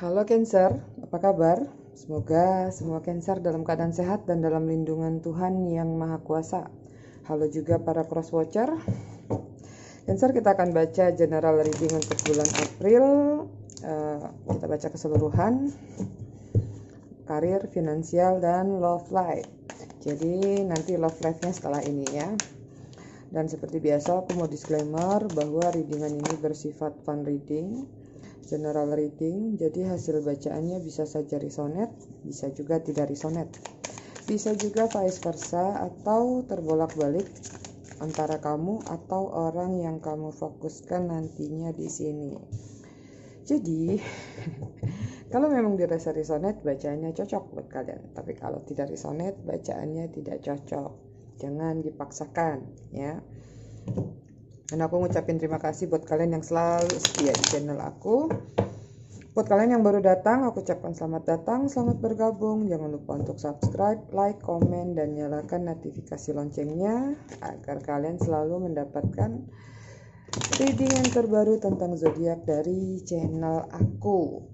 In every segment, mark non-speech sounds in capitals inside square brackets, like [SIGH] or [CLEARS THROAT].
Halo Cancer, apa kabar? Semoga semua Cancer dalam keadaan sehat dan dalam lindungan Tuhan yang Maha Kuasa. Halo juga para cross watcher. Cancer kita akan baca general reading untuk bulan April. Uh, kita baca keseluruhan karir, finansial dan love life. Jadi nanti love life-nya setelah ini ya. Dan seperti biasa aku mau disclaimer bahwa readingan ini bersifat fun reading general reading, jadi hasil bacaannya bisa saja risonet, bisa juga tidak risonet. Bisa juga vice versa atau terbolak-balik antara kamu atau orang yang kamu fokuskan nantinya di sini. Jadi, [LAUGHS] kalau memang dirasa risonet, bacaannya cocok buat kalian. Tapi kalau tidak risonet, bacaannya tidak cocok. Jangan dipaksakan, ya. Dan aku ngucapin terima kasih buat kalian yang selalu setia di channel aku. Buat kalian yang baru datang, aku ucapkan selamat datang, selamat bergabung. Jangan lupa untuk subscribe, like, komen, dan nyalakan notifikasi loncengnya agar kalian selalu mendapatkan reading yang terbaru tentang zodiak dari channel aku.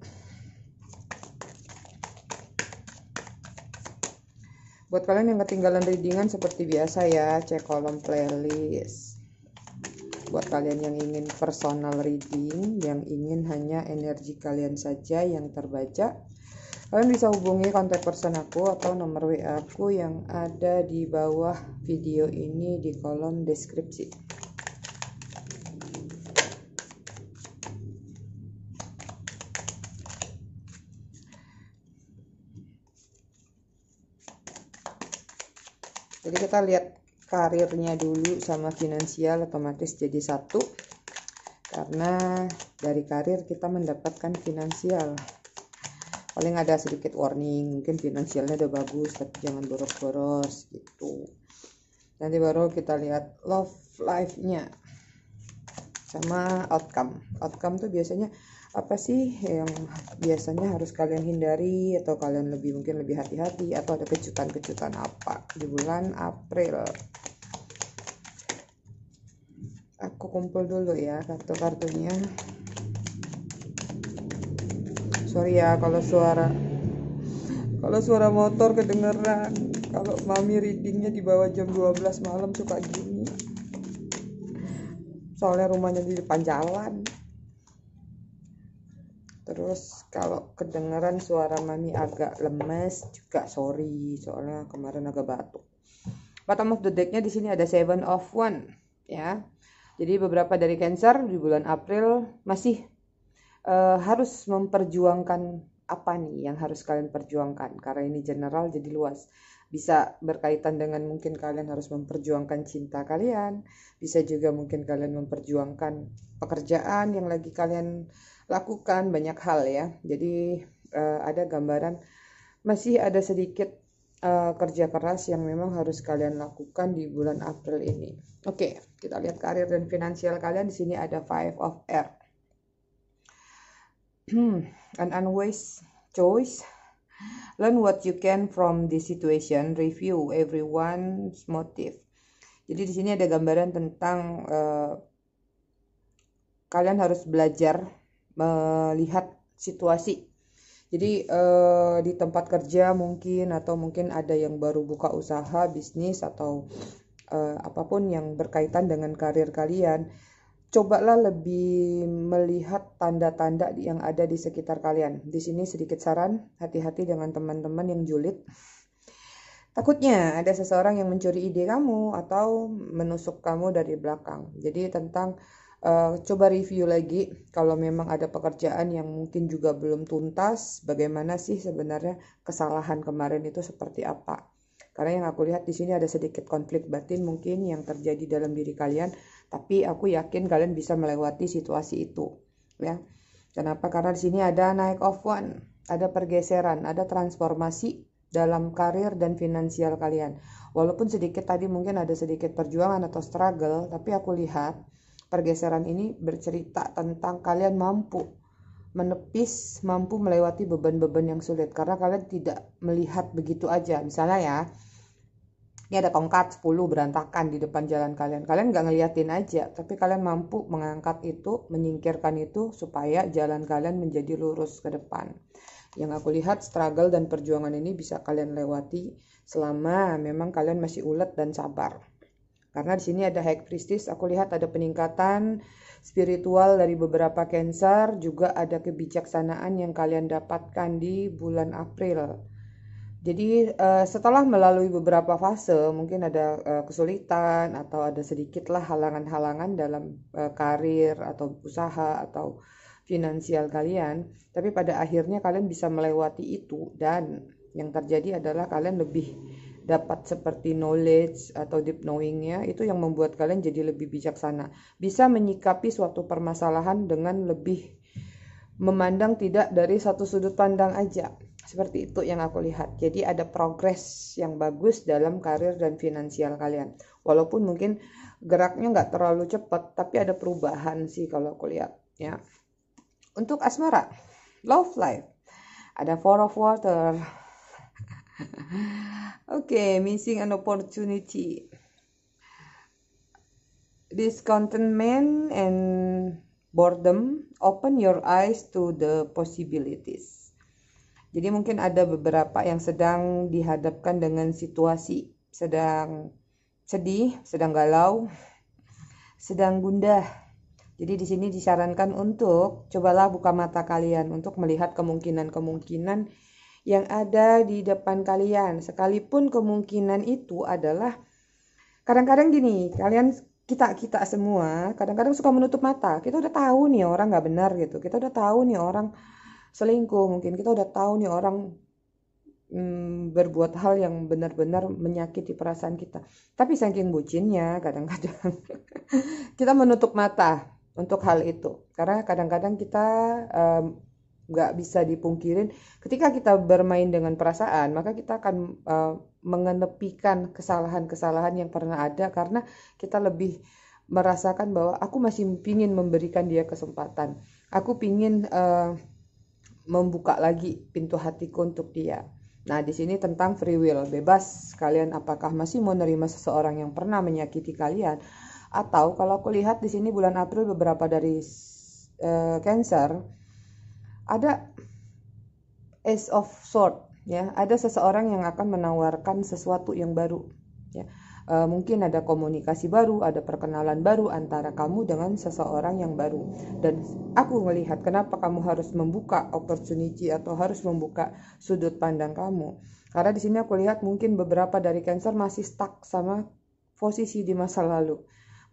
Buat kalian yang ketinggalan readingan seperti biasa ya, cek kolom playlist buat kalian yang ingin personal reading yang ingin hanya energi kalian saja yang terbaca kalian bisa hubungi kontak person aku atau nomor WA aku yang ada di bawah video ini di kolom deskripsi jadi kita lihat karirnya dulu sama finansial otomatis jadi satu karena dari karir kita mendapatkan finansial paling ada sedikit warning mungkin finansialnya udah bagus tapi jangan boros-boros gitu nanti baru kita lihat love life-nya sama outcome outcome tuh biasanya apa sih yang biasanya harus kalian hindari atau kalian lebih mungkin lebih hati-hati atau ada kejutan-kejutan apa di bulan April aku kumpul dulu ya kartu-kartunya sorry ya kalau suara kalau suara motor kedengeran kalau mami readingnya di bawah jam 12 malam suka gini soalnya rumahnya di depan jalan terus kalau kedengaran suara mami agak lemes juga sorry soalnya kemarin agak batuk bottom of the decknya di sini ada seven of one ya jadi beberapa dari Cancer di bulan April masih uh, harus memperjuangkan apa nih yang harus kalian perjuangkan karena ini general jadi luas bisa berkaitan dengan mungkin kalian harus memperjuangkan cinta kalian, bisa juga mungkin kalian memperjuangkan pekerjaan yang lagi kalian lakukan banyak hal ya. Jadi uh, ada gambaran masih ada sedikit uh, kerja keras yang memang harus kalian lakukan di bulan April ini. Oke, okay, kita lihat karir dan finansial kalian di sini ada Five of Air. Hmm, an unwise choice. Learn what you can from this situation. Review everyone's motive. Jadi di sini ada gambaran tentang uh, kalian harus belajar melihat situasi. Jadi eh, di tempat kerja mungkin atau mungkin ada yang baru buka usaha, bisnis atau eh, apapun yang berkaitan dengan karir kalian, cobalah lebih melihat tanda-tanda yang ada di sekitar kalian. Di sini sedikit saran, hati-hati dengan teman-teman yang julid. Takutnya ada seseorang yang mencuri ide kamu atau menusuk kamu dari belakang. Jadi tentang Uh, coba review lagi kalau memang ada pekerjaan yang mungkin juga belum tuntas, bagaimana sih sebenarnya kesalahan kemarin itu seperti apa? Karena yang aku lihat di sini ada sedikit konflik batin mungkin yang terjadi dalam diri kalian, tapi aku yakin kalian bisa melewati situasi itu, ya. Kenapa? Karena di sini ada naik of one, ada pergeseran, ada transformasi dalam karir dan finansial kalian. Walaupun sedikit tadi mungkin ada sedikit perjuangan atau struggle, tapi aku lihat Pergeseran ini bercerita tentang kalian mampu menepis, mampu melewati beban-beban yang sulit karena kalian tidak melihat begitu aja. Misalnya ya, ini ada tongkat 10 berantakan di depan jalan kalian. Kalian nggak ngeliatin aja, tapi kalian mampu mengangkat itu, menyingkirkan itu supaya jalan kalian menjadi lurus ke depan. Yang aku lihat struggle dan perjuangan ini bisa kalian lewati selama memang kalian masih ulet dan sabar. Karena di sini ada high priestess, aku lihat ada peningkatan spiritual dari beberapa Cancer, juga ada kebijaksanaan yang kalian dapatkan di bulan April. Jadi eh, setelah melalui beberapa fase, mungkin ada eh, kesulitan atau ada sedikitlah halangan-halangan dalam eh, karir atau usaha atau finansial kalian, tapi pada akhirnya kalian bisa melewati itu dan yang terjadi adalah kalian lebih dapat seperti knowledge atau deep knowingnya itu yang membuat kalian jadi lebih bijaksana bisa menyikapi suatu permasalahan dengan lebih memandang tidak dari satu sudut pandang aja seperti itu yang aku lihat jadi ada progres yang bagus dalam karir dan finansial kalian walaupun mungkin geraknya nggak terlalu cepat tapi ada perubahan sih kalau aku lihat ya untuk asmara love life ada four of water [LAUGHS] okay, missing an opportunity. Discontentment and boredom open your eyes to the possibilities. Jadi mungkin ada beberapa yang sedang dihadapkan dengan situasi sedang sedih, sedang galau, sedang gundah. Jadi di sini disarankan untuk cobalah buka mata kalian untuk melihat kemungkinan-kemungkinan yang ada di depan kalian. Sekalipun kemungkinan itu adalah kadang-kadang gini, kalian kita kita semua kadang-kadang suka menutup mata. Kita udah tahu nih orang nggak benar gitu. Kita udah tahu nih orang selingkuh mungkin. Kita udah tahu nih orang mm, berbuat hal yang benar-benar menyakiti perasaan kita. Tapi saking bucinnya kadang-kadang [LAUGHS] kita menutup mata untuk hal itu karena kadang-kadang kita um, nggak bisa dipungkirin ketika kita bermain dengan perasaan maka kita akan uh, mengenepikan kesalahan-kesalahan yang pernah ada karena kita lebih merasakan bahwa aku masih pingin memberikan dia kesempatan aku pingin uh, membuka lagi pintu hatiku untuk dia Nah, di sini tentang free will, bebas kalian apakah masih mau nerima seseorang yang pernah menyakiti kalian atau kalau aku lihat di sini bulan April beberapa dari uh, Cancer ada ace of sword ya ada seseorang yang akan menawarkan sesuatu yang baru ya e, mungkin ada komunikasi baru ada perkenalan baru antara kamu dengan seseorang yang baru dan aku melihat kenapa kamu harus membuka opportunity atau harus membuka sudut pandang kamu karena di sini aku lihat mungkin beberapa dari cancer masih stuck sama posisi di masa lalu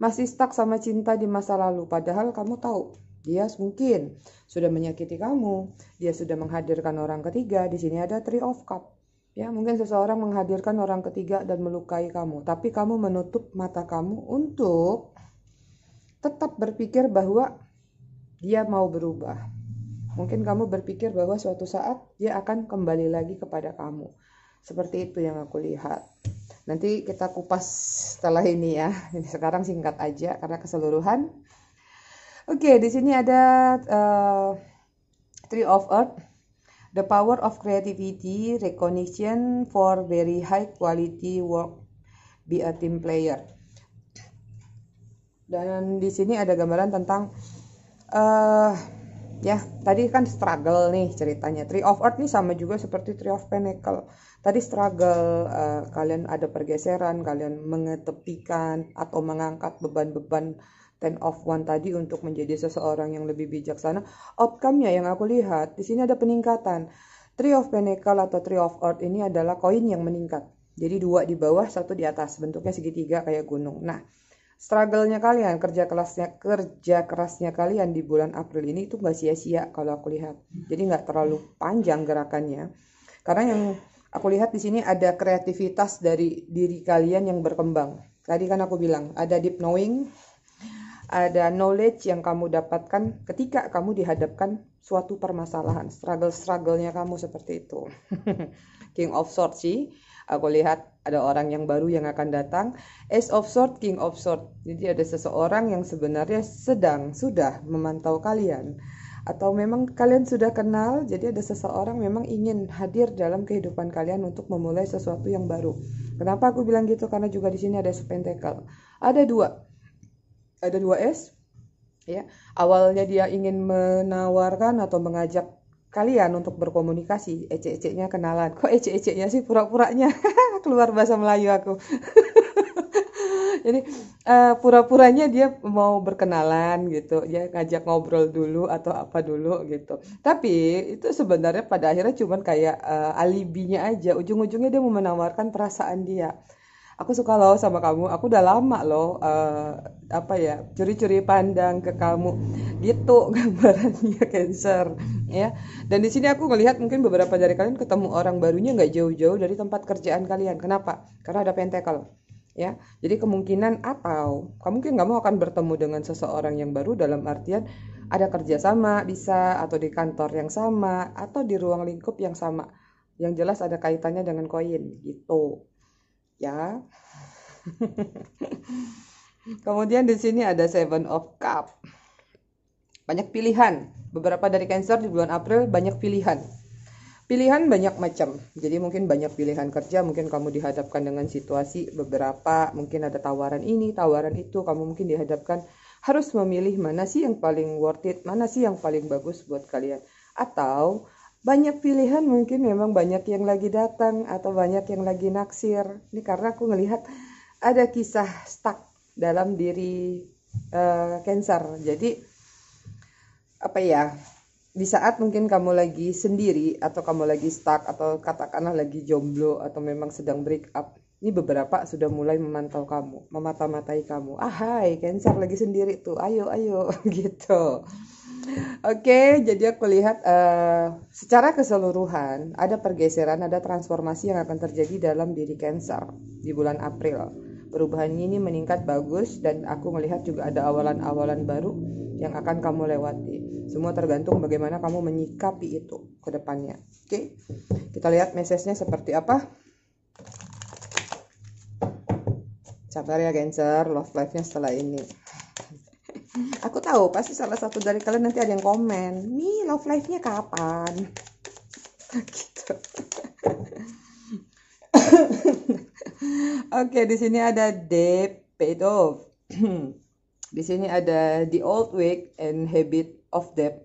masih stuck sama cinta di masa lalu padahal kamu tahu dia mungkin sudah menyakiti kamu, dia sudah menghadirkan orang ketiga. Di sini ada Three of Cup. Ya, mungkin seseorang menghadirkan orang ketiga dan melukai kamu, tapi kamu menutup mata kamu untuk tetap berpikir bahwa dia mau berubah. Mungkin kamu berpikir bahwa suatu saat dia akan kembali lagi kepada kamu. Seperti itu yang aku lihat. Nanti kita kupas setelah ini ya. [LAUGHS] Sekarang singkat aja karena keseluruhan Oke, okay, di sini ada uh, eh, Tree of Earth, the power of creativity, recognition for very high quality work, be a team player. Dan di sini ada gambaran tentang uh, ya tadi kan struggle nih ceritanya Tree of Earth nih sama juga seperti Tree of Pentacle tadi struggle uh, kalian ada pergeseran kalian mengetepikan atau mengangkat beban-beban ten of one tadi untuk menjadi seseorang yang lebih bijaksana, outcome-nya yang aku lihat di sini ada peningkatan. Three of Pentacle atau Three of Earth ini adalah koin yang meningkat. Jadi dua di bawah, satu di atas, bentuknya segitiga kayak gunung. Nah, struggle-nya kalian, kerja kelasnya, kerja kerasnya kalian di bulan April ini itu nggak sia-sia kalau aku lihat. Jadi nggak terlalu panjang gerakannya. Karena yang aku lihat di sini ada kreativitas dari diri kalian yang berkembang. Tadi kan aku bilang ada deep knowing, ada knowledge yang kamu dapatkan ketika kamu dihadapkan suatu permasalahan, struggle-strugglenya kamu seperti itu. [LAUGHS] King of Swords sih, aku lihat ada orang yang baru yang akan datang. Ace of Swords, King of Swords. Jadi ada seseorang yang sebenarnya sedang, sudah memantau kalian. Atau memang kalian sudah kenal, jadi ada seseorang memang ingin hadir dalam kehidupan kalian untuk memulai sesuatu yang baru. Kenapa aku bilang gitu? Karena juga di sini ada Pentacle. Ada dua, ada dua s ya awalnya dia ingin menawarkan atau mengajak kalian untuk berkomunikasi ece-ecenya kenalan kok ece-ecenya sih pura-puranya [LAUGHS] keluar bahasa Melayu aku [LAUGHS] jadi uh, pura-puranya dia mau berkenalan gitu ya ngajak ngobrol dulu atau apa dulu gitu tapi itu sebenarnya pada akhirnya cuman kayak uh, alibinya aja ujung-ujungnya dia mau menawarkan perasaan dia aku suka loh sama kamu aku udah lama loh uh, apa ya curi-curi pandang ke kamu gitu [LAUGHS] gambarannya cancer ya dan di sini aku melihat mungkin beberapa dari kalian ketemu orang barunya nggak jauh-jauh dari tempat kerjaan kalian kenapa karena ada pentacle ya jadi kemungkinan atau kamu mungkin kamu akan bertemu dengan seseorang yang baru dalam artian ada kerjasama bisa atau di kantor yang sama atau di ruang lingkup yang sama yang jelas ada kaitannya dengan koin gitu ya. Kemudian di sini ada Seven of Cup. Banyak pilihan. Beberapa dari Cancer di bulan April banyak pilihan. Pilihan banyak macam. Jadi mungkin banyak pilihan kerja, mungkin kamu dihadapkan dengan situasi beberapa, mungkin ada tawaran ini, tawaran itu, kamu mungkin dihadapkan harus memilih mana sih yang paling worth it, mana sih yang paling bagus buat kalian. Atau banyak pilihan mungkin memang banyak yang lagi datang atau banyak yang lagi naksir ini karena aku ngelihat ada kisah stuck dalam diri uh, cancer jadi apa ya di saat mungkin kamu lagi sendiri atau kamu lagi stuck atau katakanlah lagi jomblo atau memang sedang break up ini beberapa sudah mulai memantau kamu memata-matai kamu ahai hai cancer lagi sendiri tuh ayo ayo [LAUGHS] gitu [LAUGHS] Oke, jadi aku lihat uh, secara keseluruhan ada pergeseran, ada transformasi yang akan terjadi dalam diri Cancer di bulan April. Perubahan ini meningkat bagus dan aku melihat juga ada awalan-awalan baru yang akan kamu lewati. Semua tergantung bagaimana kamu menyikapi itu ke depannya. Oke. Kita lihat message-nya seperti apa. Sabar ya Cancer, love life-nya setelah ini. Aku tahu pasti salah satu dari kalian nanti ada yang komen. Nih love life-nya kapan? [LAUGHS] gitu. [LAUGHS] Oke, di sini ada Deep paid [CLEARS THROAT] di sini ada the old week and habit of debt.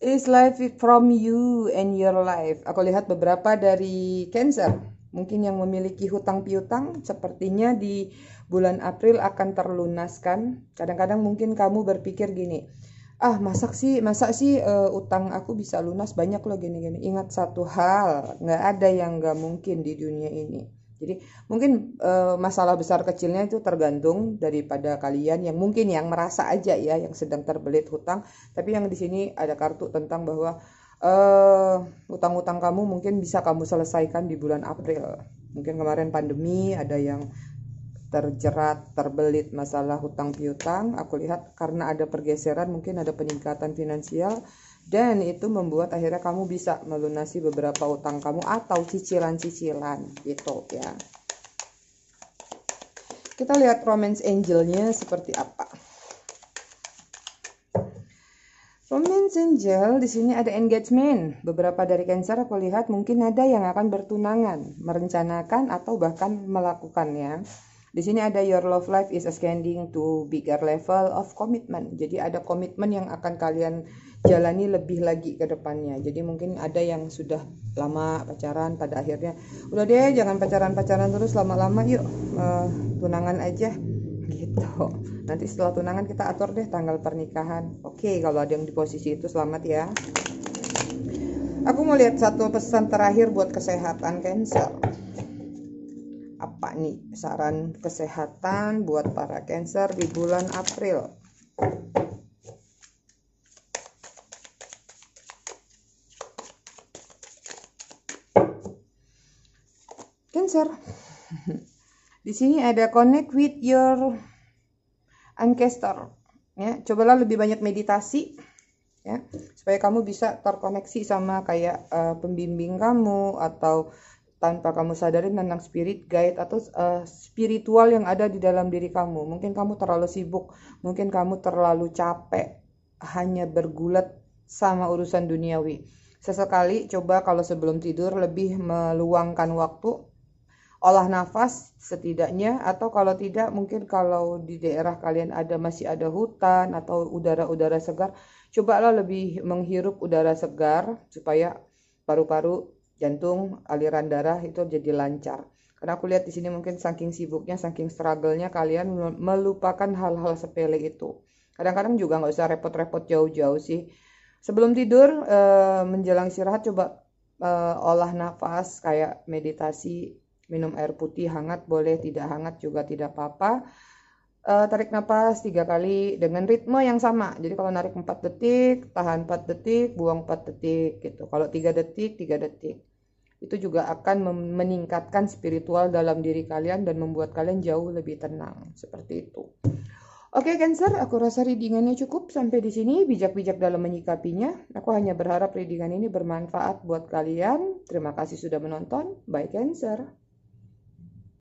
Is life from you and your life. Aku lihat beberapa dari Cancer, mungkin yang memiliki hutang piutang sepertinya di bulan April akan terlunaskan. Kadang-kadang mungkin kamu berpikir gini, ah masa sih masa sih uh, utang aku bisa lunas banyak loh gini-gini ingat satu hal nggak ada yang nggak mungkin di dunia ini jadi mungkin uh, masalah besar kecilnya itu tergantung daripada kalian yang mungkin yang merasa aja ya yang sedang terbelit hutang tapi yang di sini ada kartu tentang bahwa uh, utang-utang kamu mungkin bisa kamu selesaikan di bulan April mungkin kemarin pandemi ada yang terjerat, terbelit masalah hutang piutang, aku lihat karena ada pergeseran mungkin ada peningkatan finansial dan itu membuat akhirnya kamu bisa melunasi beberapa utang kamu atau cicilan-cicilan gitu ya. Kita lihat romance angelnya seperti apa. Romance angel di sini ada engagement. Beberapa dari Cancer aku lihat mungkin ada yang akan bertunangan, merencanakan atau bahkan melakukannya di sini ada your love life is ascending to bigger level of commitment. Jadi ada komitmen yang akan kalian jalani lebih lagi ke depannya. Jadi mungkin ada yang sudah lama pacaran pada akhirnya udah deh jangan pacaran-pacaran terus lama-lama yuk uh, tunangan aja gitu. Nanti setelah tunangan kita atur deh tanggal pernikahan. Oke, okay, kalau ada yang di posisi itu selamat ya. Aku mau lihat satu pesan terakhir buat kesehatan Cancer nih saran kesehatan buat para cancer di bulan April Cancer [LAUGHS] di sini ada connect with your ancestor ya cobalah lebih banyak meditasi ya supaya kamu bisa terkoneksi sama kayak uh, pembimbing kamu atau tanpa kamu sadari tentang spirit guide atau uh, spiritual yang ada di dalam diri kamu. Mungkin kamu terlalu sibuk, mungkin kamu terlalu capek hanya bergulat sama urusan duniawi. Sesekali coba kalau sebelum tidur lebih meluangkan waktu olah nafas setidaknya atau kalau tidak mungkin kalau di daerah kalian ada masih ada hutan atau udara-udara segar cobalah lebih menghirup udara segar supaya paru-paru jantung aliran darah itu jadi lancar karena aku lihat di sini mungkin saking sibuknya saking struggle-nya kalian melupakan hal-hal sepele itu kadang-kadang juga nggak usah repot-repot jauh-jauh sih sebelum tidur eh, menjelang istirahat coba eh, olah nafas kayak meditasi minum air putih hangat boleh tidak hangat juga tidak apa-apa eh, tarik nafas tiga kali dengan ritme yang sama. Jadi kalau narik 4 detik, tahan 4 detik, buang 4 detik gitu. Kalau tiga detik, tiga detik itu juga akan meningkatkan spiritual dalam diri kalian dan membuat kalian jauh lebih tenang. Seperti itu. Oke Cancer, aku rasa readingannya cukup sampai di sini. Bijak-bijak dalam menyikapinya. Aku hanya berharap readingan ini bermanfaat buat kalian. Terima kasih sudah menonton. Bye Cancer.